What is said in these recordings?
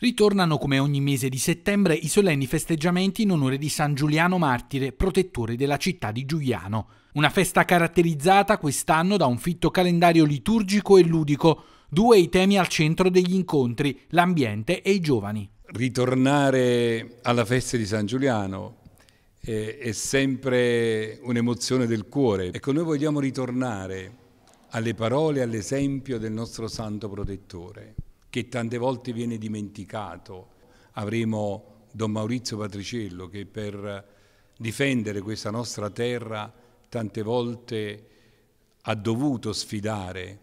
Ritornano come ogni mese di settembre i solenni festeggiamenti in onore di San Giuliano Martire, protettore della città di Giuliano. Una festa caratterizzata quest'anno da un fitto calendario liturgico e ludico, due i temi al centro degli incontri, l'ambiente e i giovani. Ritornare alla festa di San Giuliano è, eh, è sempre un'emozione del cuore. Ecco, noi vogliamo ritornare alle parole, all'esempio del nostro santo protettore che tante volte viene dimenticato. Avremo Don Maurizio Patriciello che per difendere questa nostra terra tante volte ha dovuto sfidare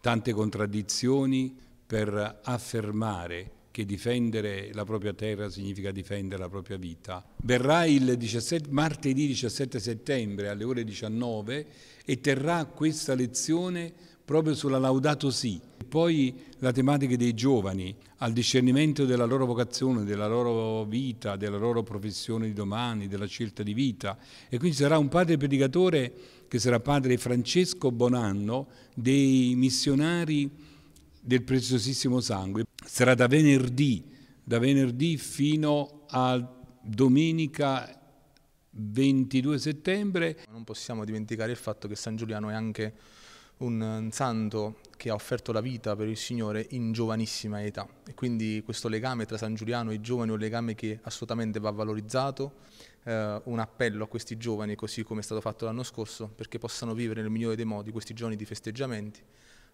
tante contraddizioni per affermare che difendere la propria terra significa difendere la propria vita. Verrà il 17, martedì 17 settembre alle ore 19 e terrà questa lezione proprio sulla Laudato Si. Poi la tematica dei giovani, al discernimento della loro vocazione, della loro vita, della loro professione di domani, della scelta di vita. E quindi sarà un padre predicatore che sarà padre Francesco Bonanno dei missionari del preziosissimo sangue. Sarà da venerdì, da venerdì fino a domenica 22 settembre. Non possiamo dimenticare il fatto che San Giuliano è anche un santo che ha offerto la vita per il Signore in giovanissima età e quindi questo legame tra San Giuliano e i giovani è un legame che assolutamente va valorizzato, eh, un appello a questi giovani così come è stato fatto l'anno scorso perché possano vivere nel migliore dei modi questi giorni di festeggiamenti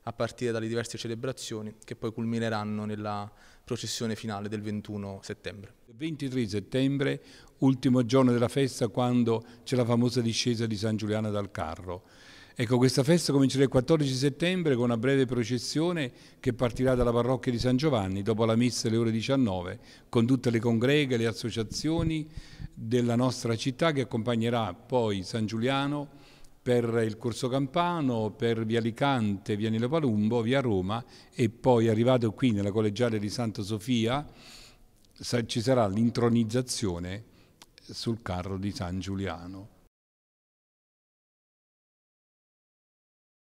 a partire dalle diverse celebrazioni che poi culmineranno nella processione finale del 21 settembre. 23 settembre, ultimo giorno della festa, quando c'è la famosa discesa di San Giuliano dal carro. Ecco, questa festa comincerà il 14 settembre con una breve processione che partirà dalla parrocchia di San Giovanni dopo la messa alle ore 19 con tutte le congreghe, le associazioni della nostra città che accompagnerà poi San Giuliano per il Corso Campano, per via Alicante, via Nilo Palumbo, via Roma e poi arrivato qui nella collegiale di Santa Sofia ci sarà l'intronizzazione sul carro di San Giuliano.